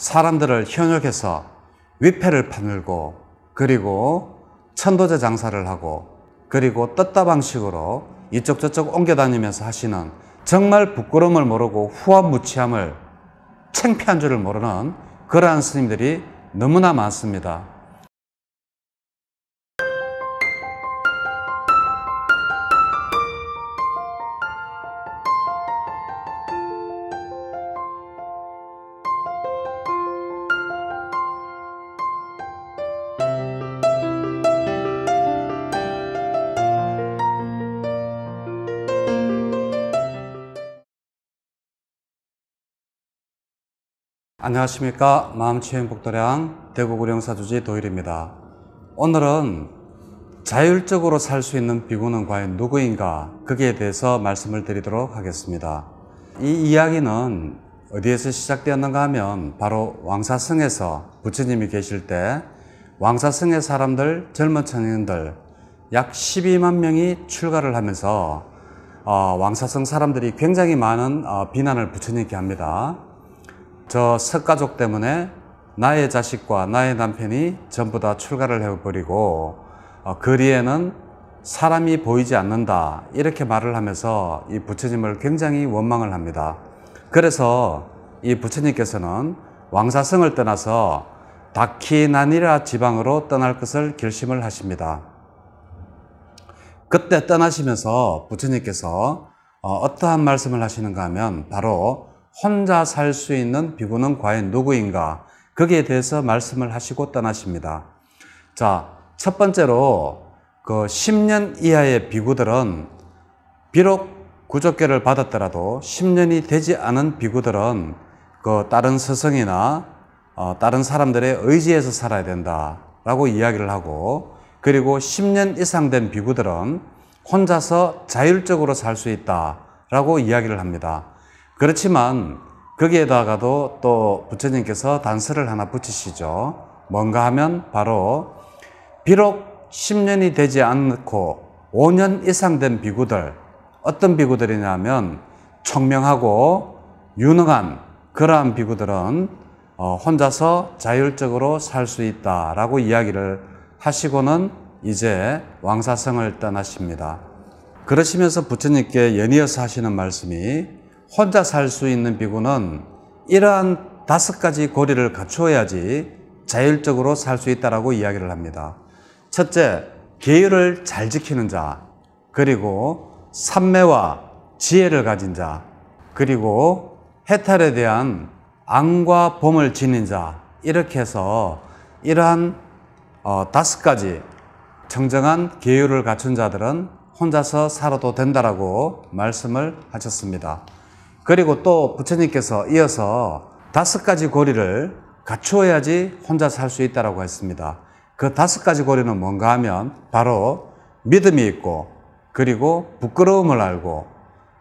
사람들을 현역해서 위패를 파물고 그리고 천도제 장사를 하고 그리고 떴다 방식으로 이쪽 저쪽 옮겨 다니면서 하시는 정말 부끄러움을 모르고 후한무치함을 챙피한 줄을 모르는 그러한 스님들이 너무나 많습니다. 안녕하십니까 마음치유행복도량 대구구령사주지 도일입니다 오늘은 자율적으로 살 수 있는 비구는 과연 누구인가 거기에 대해서 말씀을 드리도록 하겠습니다 이 이야기는 어디에서 시작되었는가 하면 바로 왕사성에서 부처님이 계실 때 왕사성의 사람들 젊은 청년들 약 12만 명이 출가를 하면서 어, 왕사성 사람들이 굉장히 많은 어, 비난을 부처님께 합니다 저 석가족 때문에 나의 자식과 나의 남편이 전부 다 출가를 해버리고 거리에는 어, 그 사람이 보이지 않는다 이렇게 말을 하면서 이 부처님을 굉장히 원망을 합니다. 그래서 이 부처님께서는 왕사성을 떠나서 다키나니라 지방으로 떠날 것을 결심을 하십니다. 그때 떠나시면서 부처님께서 어, 어떠한 말씀을 하시는가 하면 바로 혼자 살 수 있는 비구는 과연 누구인가? 거기에 대해서 말씀을 하시고 떠나십니다. 자, 첫 번째로 그 10년 이하의 비구들은 비록 구조계를 받았더라도 10년이 되지 않은 비구들은 그 다른 스승이나 어, 다른 사람들의 의지에서 살아야 된다라고 이야기를 하고 그리고 10년 이상 된 비구들은 혼자서 자율적으로 살 수 있다라고 이야기를 합니다. 그렇지만 거기에다가도 또 부처님께서 단서를 하나 붙이시죠. 뭔가 하면 바로 비록 10년이 되지 않고 5년 이상 된 비구들, 어떤 비구들이냐면 청명하고 유능한 그러한 비구들은 어, 혼자서 자율적으로 살 수 있다라고 이야기를 하시고는 이제 왕사성을 떠나십니다. 그러시면서 부처님께 연이어서 하시는 말씀이 혼자 살 수 있는 비구는 이러한 다섯 가지 고리를 갖추어야지 자율적으로 살 수 있다라고 이야기를 합니다. 첫째, 계율을 잘 지키는 자, 그리고 삼매와 지혜를 가진 자, 그리고 해탈에 대한 앙과 범을 지닌 자, 이렇게 해서 이러한 어, 다섯 가지 정정한 계율을 갖춘 자들은 혼자서 살아도 된다라고 말씀을 하셨습니다. 그리고 또 부처님께서 이어서 다섯 가지 고리를 갖추어야지 혼자 살 수 있다라고 했습니다. 그 다섯 가지 고리는 뭔가 하면 바로 믿음이 있고 그리고 부끄러움을 알고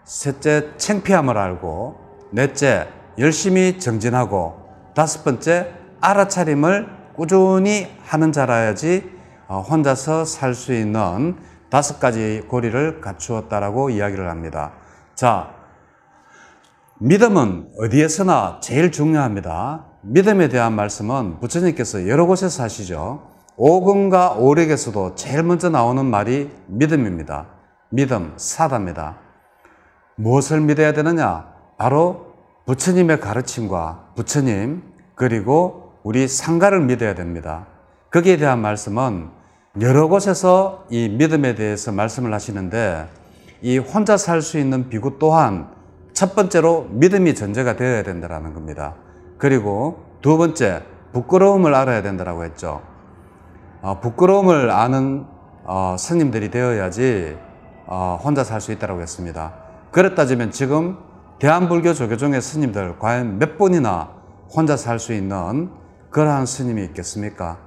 셋째 창피함을 알고 넷째 열심히 정진하고 다섯 번째 알아차림을 꾸준히 하는 자라야지 어, 혼자서 살 수 있는 다섯 가지 고리를 갖추었다라고 이야기를 합니다. 자, 믿음은 어디에서나 제일 중요합니다. 믿음에 대한 말씀은 부처님께서 여러 곳에서 하시죠. 오금과 오력에서도 제일 먼저 나오는 말이 믿음입니다. 믿음, 사다입니다. 무엇을 믿어야 되느냐? 바로 부처님의 가르침과 부처님, 그리고 우리 상가를 믿어야 됩니다. 거기에 대한 말씀은 여러 곳에서 이 믿음에 대해서 말씀을 하시는데 이 혼자 살 수 있는 비구 또한 첫 번째로 믿음이 전제가 되어야 된다는 겁니다. 그리고 두 번째, 부끄러움을 알아야 된다고 했죠. 어, 부끄러움을 아는 어, 스님들이 되어야지 어, 혼자 살 수 있다라고 했습니다. 그래 다지면 지금 대한불교 조교종의 스님들 과연 몇 분이나 혼자 살 수 있는 그러한 스님이 있겠습니까?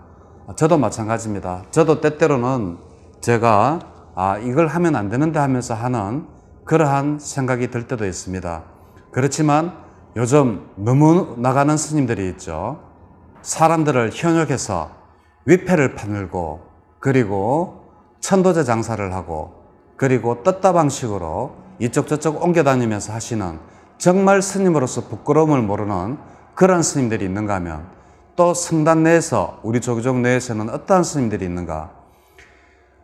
어, 저도 마찬가지입니다. 저도 때때로는 제가 아, 이걸 하면 안 되는데 하면서 하는 그러한 생각이 들 때도 있습니다. 그렇지만 요즘 너무 나가는 스님들이 있죠. 사람들을 현역해서 위패를 파늘고 그리고 천도제 장사를 하고 그리고 떴다 방식으로 이쪽 저쪽 옮겨 다니면서 하시는 정말 스님으로서 부끄러움을 모르는 그런 스님들이 있는가 하면 또 성단 내에서 우리 조교족 내에서는 어떠한 스님들이 있는가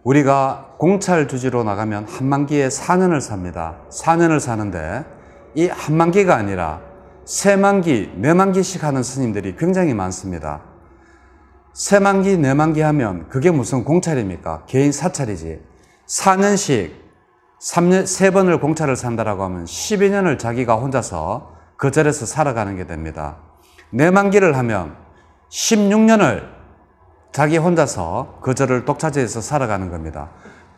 우리가 공찰 주지로 나가면 한만기에 4년을 삽니다. 4년을 사는데 이 한만기가 아니라 세만기, 네만기씩 하는 스님들이 굉장히 많습니다. 세만기, 네만기 하면 그게 무슨 공찰입니까? 개인 사찰이지. 4년씩 3년, 3번을 공찰을 산다라고 하면 12년을 자기가 혼자서 그자리에서 살아가는 게 됩니다. 내만기를 하면 16년을 자기 혼자서 그 절을 독차지해서 살아가는 겁니다.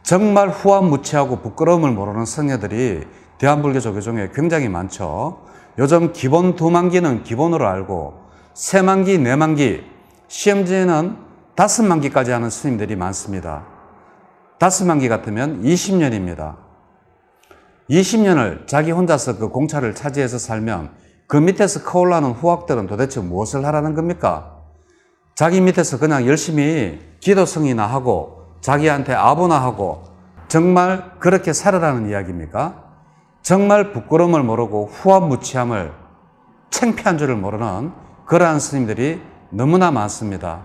정말 후한무치하고 부끄러움을 모르는 성녀들이 대한불교 조교중에 굉장히 많죠. 요즘 기본 두만기는 기본으로 알고 세만기, 네만기, 시험지에는 다섯만기까지 하는 스님들이 많습니다. 다섯만기 같으면 20년입니다. 20년을 자기 혼자서 그 공차를 차지해서 살면 그 밑에서 커올라는 후학들은 도대체 무엇을 하라는 겁니까? 자기 밑에서 그냥 열심히 기도성이나 하고 자기한테 아부나 하고 정말 그렇게 살아라는 이야기입니까? 정말 부끄러움을 모르고 후한무치함을 창피한 줄을 모르는 그러한 스님들이 너무나 많습니다.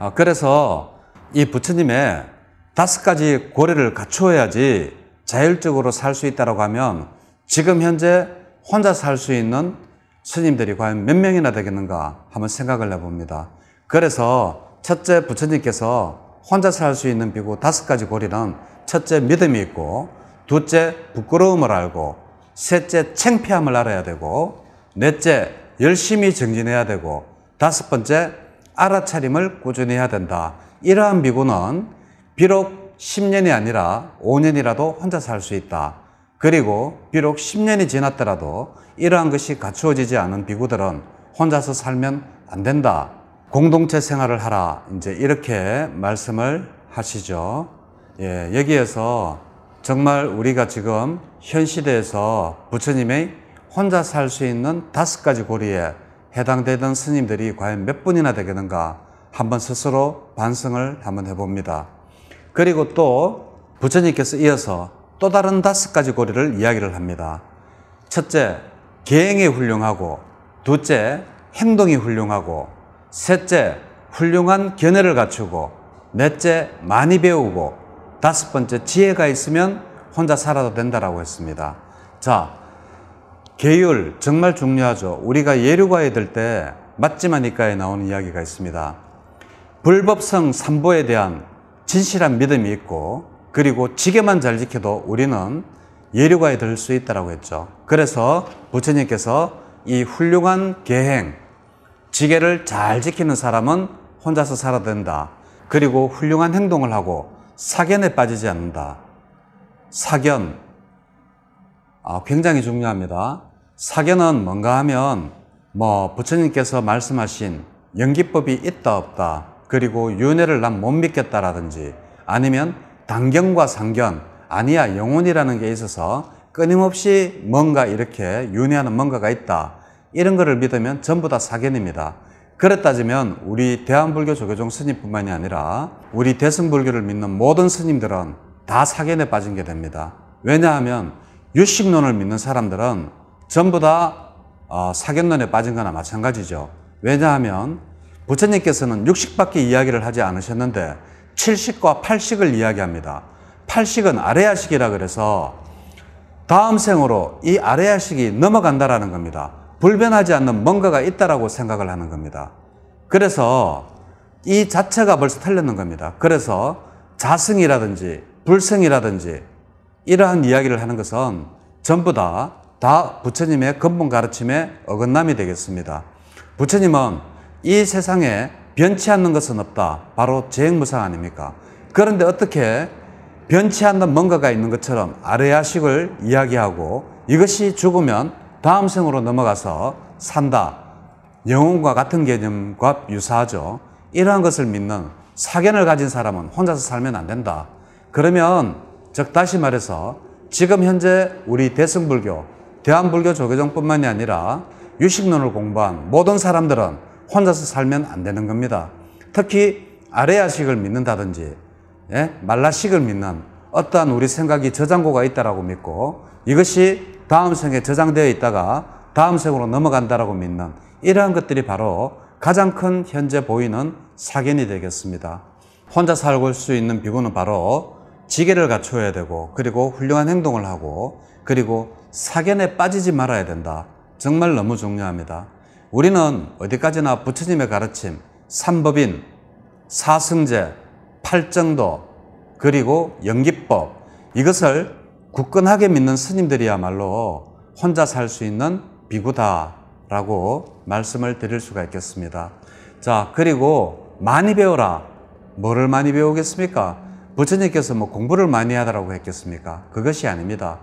아, 그래서 이 부처님의 다섯 가지 고리를 갖추어야지 자율적으로 살 수 있다고 하면 지금 현재 혼자 살 수 있는 스님들이 과연 몇 명이나 되겠는가 한번 생각을 해봅니다. 그래서 첫째 부처님께서 혼자 살 수 있는 비구 다섯 가지 고리는 첫째 믿음이 있고 둘째 부끄러움을 알고 셋째 챙피함을 알아야 되고 넷째 열심히 정진해야 되고 다섯 번째 알아차림을 꾸준히 해야 된다. 이러한 비구는 비록 10년이 아니라 5년이라도 혼자 살 수 있다. 그리고 비록 10년이 지났더라도 이러한 것이 갖추어지지 않은 비구들은 혼자서 살면 안 된다. 공동체 생활을 하라. 이제 이렇게 말씀을 하시죠. 예, 여기에서 정말 우리가 지금 현 시대에서 부처님의 혼자 살 수 있는 다섯 가지 고리에 해당되던 스님들이 과연 몇 분이나 되겠는가 한번 스스로 반성을 한번 해봅니다. 그리고 또 부처님께서 이어서 또 다른 다섯 가지 고리를 이야기를 합니다. 첫째, 계행이 훌륭하고, 둘째, 행동이 훌륭하고, 셋째, 훌륭한 견해를 갖추고, 넷째, 많이 배우고, 다섯 번째, 지혜가 있으면 혼자 살아도 된다라고 했습니다. 자, 계율 정말 중요하죠. 우리가 예류가에 들 때 맞지마니까에 나오는 이야기가 있습니다. 불법성 삼보에 대한 진실한 믿음이 있고 그리고 지게만 잘 지켜도 우리는 예류가에 들 수 있다라고 했죠. 그래서 부처님께서 이 훌륭한 계행 지계를 잘 지키는 사람은 혼자서 살아야 된다. 그리고 훌륭한 행동을 하고 사견에 빠지지 않는다. 사견. 아, 굉장히 중요합니다. 사견은 뭔가 하면 뭐 부처님께서 말씀하신 연기법이 있다 없다 그리고 윤회를 난 못 믿겠다라든지 아니면 단견과 상견 아니야 영혼이라는 게 있어서 끊임없이 뭔가 이렇게 윤회하는 뭔가가 있다 이런 거를 믿으면 전부 다 사견입니다. 그렇 따지면 우리 대한불교 조계종 스님뿐만이 아니라 우리 대승불교를 믿는 모든 스님들은 다 사견에 빠진 게 됩니다. 왜냐하면 유식론을 믿는 사람들은 전부 다 어, 사견론에 빠진 거나 마찬가지죠. 왜냐하면 부처님께서는 육식밖에 이야기를 하지 않으셨는데 칠식과 팔식을 이야기합니다. 팔식은 아래야식이라 그래서 다음 생으로 이아래야식이 넘어간다라는 겁니다. 불변하지 않는 뭔가가 있다라고 생각을 하는 겁니다. 그래서 이 자체가 벌써 틀렸는 겁니다. 그래서 자승이라든지 불성이라든지 이러한 이야기를 하는 것은 전부 다, 다 부처님의 근본 가르침에 어긋남이 되겠습니다. 부처님은 이 세상에 변치 않는 것은 없다. 바로 재행무상 아닙니까? 그런데 어떻게 변치 않는 뭔가가 있는 것처럼 아래야식을 이야기하고 이것이 죽으면 다음 생으로 넘어가서 산다, 영혼과 같은 개념과 유사하죠. 이러한 것을 믿는 사견을 가진 사람은 혼자서 살면 안 된다. 그러면 즉 다시 말해서 지금 현재 우리 대승불교, 대한불교 조계종뿐만이 아니라 유식론을 공부한 모든 사람들은 혼자서 살면 안 되는 겁니다. 특히 아레아식을 믿는다든지 예? 말라식을 믿는 어떠한 우리 생각이 저장고가 있다라고 믿고 이것이 다음 생에 저장되어 있다가 다음 생으로 넘어간다라고 믿는 이러한 것들이 바로 가장 큰 현재 보이는 사견이 되겠습니다. 혼자 살고 수 있는 비구는 바로 지혜를 갖춰야 되고 그리고 훌륭한 행동을 하고 그리고 사견에 빠지지 말아야 된다. 정말 너무 중요합니다. 우리는 어디까지나 부처님의 가르침, 삼법인, 사승제, 팔정도, 그리고 연기법 이것을 굳건하게 믿는 스님들이야말로 혼자 살 수 있는 비구다라고 말씀을 드릴 수가 있겠습니다. 자, 그리고 많이 배워라. 뭐를 많이 배우겠습니까? 부처님께서 뭐 공부를 많이 하다라고 했겠습니까? 그것이 아닙니다.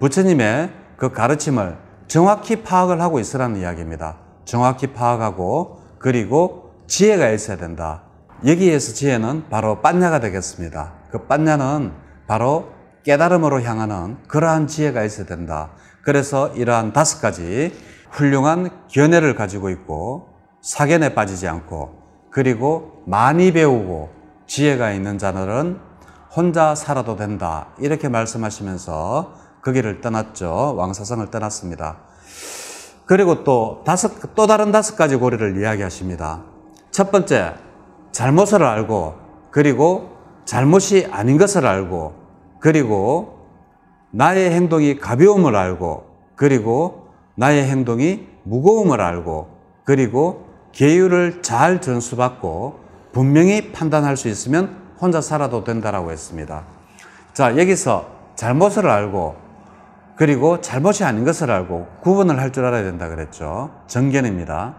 부처님의 그 가르침을 정확히 파악을 하고 있으라는 이야기입니다. 정확히 파악하고 그리고 지혜가 있어야 된다. 여기에서 지혜는 바로 빤냐가 되겠습니다. 그 빤냐는 바로 깨달음으로 향하는 그러한 지혜가 있어야 된다. 그래서 이러한 다섯 가지 훌륭한 견해를 가지고 있고 사견에 빠지지 않고 그리고 많이 배우고 지혜가 있는 자들은 혼자 살아도 된다. 이렇게 말씀하시면서 그 길을 떠났죠. 왕사성을 떠났습니다. 그리고 또 다섯, 또 다른 다섯 가지 고리를 이야기하십니다. 첫 번째, 잘못을 알고, 그리고 잘못이 아닌 것을 알고, 그리고 나의 행동이 가벼움을 알고 그리고 나의 행동이 무거움을 알고 그리고 계율을 잘 전수받고 분명히 판단할 수 있으면 혼자 살아도 된다라고 했습니다. 자, 여기서 잘못을 알고 그리고 잘못이 아닌 것을 알고 구분을 할 줄 알아야 된다 그랬죠. 정견입니다.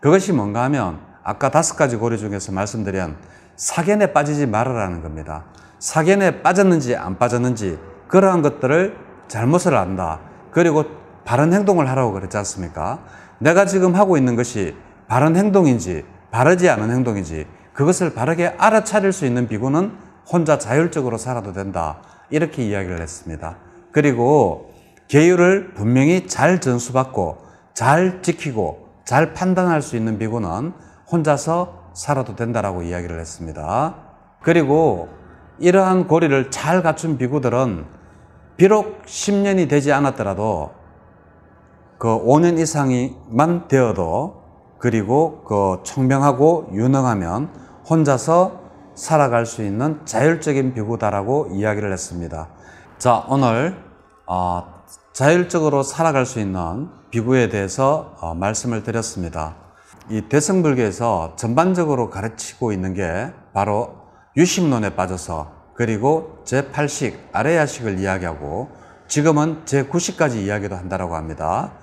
그것이 뭔가 하면 아까 다섯 가지 고려 중에서 말씀드린 사견에 빠지지 말아라는 겁니다. 사견에 빠졌는지 안 빠졌는지 그러한 것들을 잘못을 안다. 그리고 바른 행동을 하라고 그랬지 않습니까? 내가 지금 하고 있는 것이 바른 행동인지 바르지 않은 행동인지 그것을 바르게 알아차릴 수 있는 비구는 혼자 자율적으로 살아도 된다. 이렇게 이야기를 했습니다. 그리고 계율을 분명히 잘 전수받고 잘 지키고 잘 판단할 수 있는 비구는 혼자서 살아도 된다라고 이야기를 했습니다. 그리고 이러한 고리를 잘 갖춘 비구들은 비록 10년이 되지 않았더라도 그 5년 이상이만 되어도 그리고 그 청명하고 유능하면 혼자서 살아갈 수 있는 자율적인 비구다라고 이야기를 했습니다. 자, 오늘 어, 자율적으로 살아갈 수 있는 비구에 대해서 어, 말씀을 드렸습니다. 이 대성불교에서 전반적으로 가르치고 있는 게 바로 유식론에 빠져서 그리고 제8식 아레야식을 이야기하고 지금은 제9식까지 이야기도 한다고 합니다.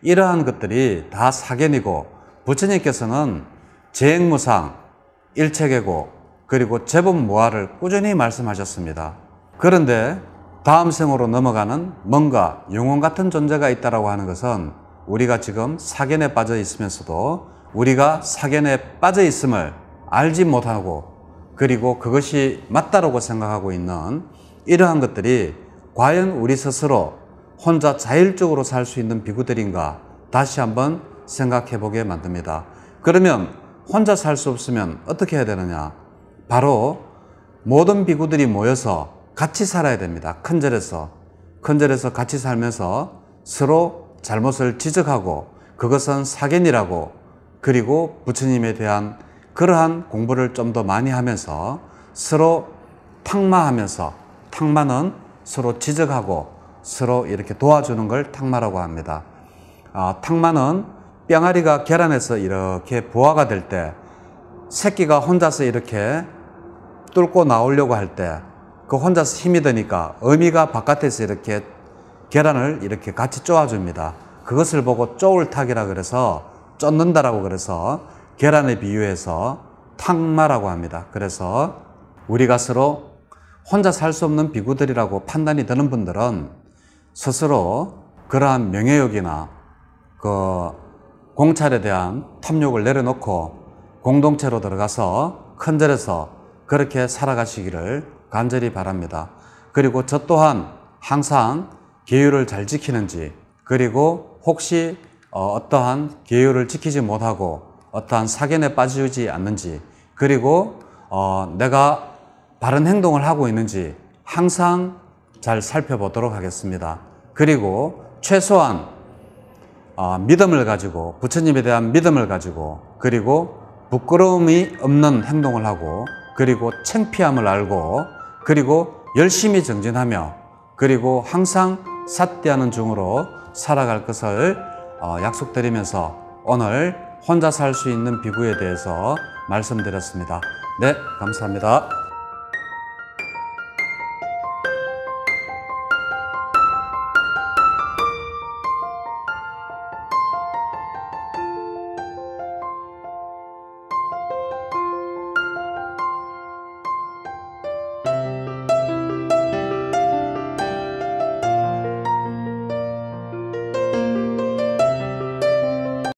이러한 것들이 다 사견이고 부처님께서는 재행무상, 일체계고 그리고 제법무화를 꾸준히 말씀하셨습니다. 그런데 다음 생으로 넘어가는 뭔가 영혼 같은 존재가 있다고 하는 것은 우리가 지금 사견에 빠져 있으면서도 우리가 사견에 빠져 있음을 알지 못하고 그리고 그것이 맞다라고 생각하고 있는 이러한 것들이 과연 우리 스스로 혼자 자율적으로 살 수 있는 비구들인가 다시 한번 생각해 보게 만듭니다. 그러면 혼자 살 수 없으면 어떻게 해야 되느냐? 바로 모든 비구들이 모여서 같이 살아야 됩니다. 큰 절에서. 큰 절에서 같이 살면서 서로 잘못을 지적하고 그것은 사견이라고 그리고 부처님에 대한 그러한 공부를 좀 더 많이 하면서 서로 탁마하면서 탁마는 서로 지적하고 서로 이렇게 도와주는 걸 탁마라고 합니다. 아, 탁마는 뿅아리가 계란에서 이렇게 부화가 될 때 새끼가 혼자서 이렇게 뚫고 나오려고 할 때 그 혼자서 힘이 드니까 어미가 바깥에서 이렇게 계란을 이렇게 같이 쪼아줍니다. 그것을 보고 쪼울탁이라 그래서 쫓는다라고 그래서 계란에 비유해서 탕마라고 합니다. 그래서 우리가 서로 혼자 살 수 없는 비구들이라고 판단이 드는 분들은 스스로 그러한 명예욕이나 그 공찰에 대한 탐욕을 내려놓고 공동체로 들어가서 큰 절에서 그렇게 살아가시기를 간절히 바랍니다. 그리고 저 또한 항상 계율을 잘 지키는지 그리고 혹시 어, 어떠한 계율을 지키지 못하고 어떠한 사견에 빠지지 않는지 그리고 어, 내가 바른 행동을 하고 있는지 항상 잘 살펴보도록 하겠습니다. 그리고 최소한 어, 믿음을 가지고 부처님에 대한 믿음을 가지고 그리고 부끄러움이 없는 행동을 하고 그리고 창피함을 알고 그리고 열심히 정진하며 그리고 항상 사퇴하는 중으로 살아갈 것을 어, 약속드리면서 오늘 혼자 살 수 있는 비구에 대해서 말씀드렸습니다. 네, 감사합니다.